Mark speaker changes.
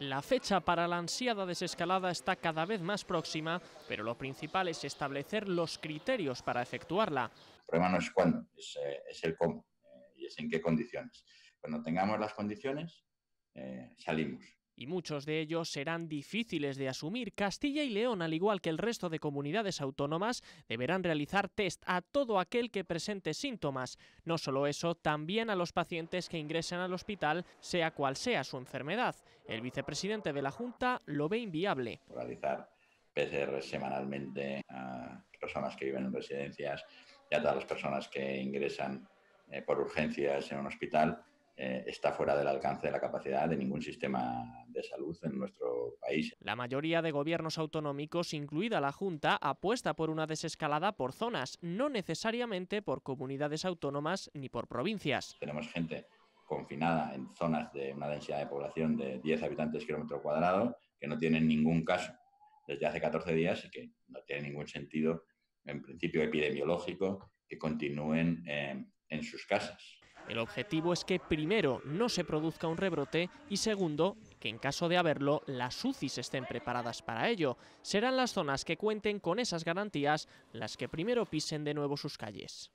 Speaker 1: La fecha para la ansiada desescalada está cada vez más próxima, pero lo principal es establecer los criterios para efectuarla.
Speaker 2: El problema no es cuándo, es, eh, el cómo eh, y es en qué condiciones. Cuando tengamos las condiciones, eh, salimos
Speaker 1: y muchos de ellos serán difíciles de asumir. Castilla y León, al igual que el resto de comunidades autónomas, deberán realizar test a todo aquel que presente síntomas. No solo eso, también a los pacientes que ingresen al hospital, sea cual sea su enfermedad. El vicepresidente de la Junta lo ve inviable.
Speaker 2: Realizar PCR semanalmente a personas que viven en residencias y a todas las personas que ingresan eh, por urgencias en un hospital eh, está fuera del alcance de la capacidad de ningún sistema de salud en nuestro
Speaker 1: país. La mayoría de gobiernos autonómicos, incluida la Junta, apuesta por una desescalada por zonas, no necesariamente por comunidades autónomas ni por provincias. Tenemos
Speaker 2: gente confinada en zonas de una densidad de población de 10 habitantes kilómetro cuadrado que no tienen ningún caso desde hace 14 días y que no tiene ningún sentido, en principio epidemiológico, que continúen eh, en sus casas.
Speaker 1: El objetivo es que primero no se produzca un rebrote y segundo, que en caso de haberlo, las UCIs estén preparadas para ello. Serán las zonas que cuenten con esas garantías las que primero pisen de nuevo sus calles.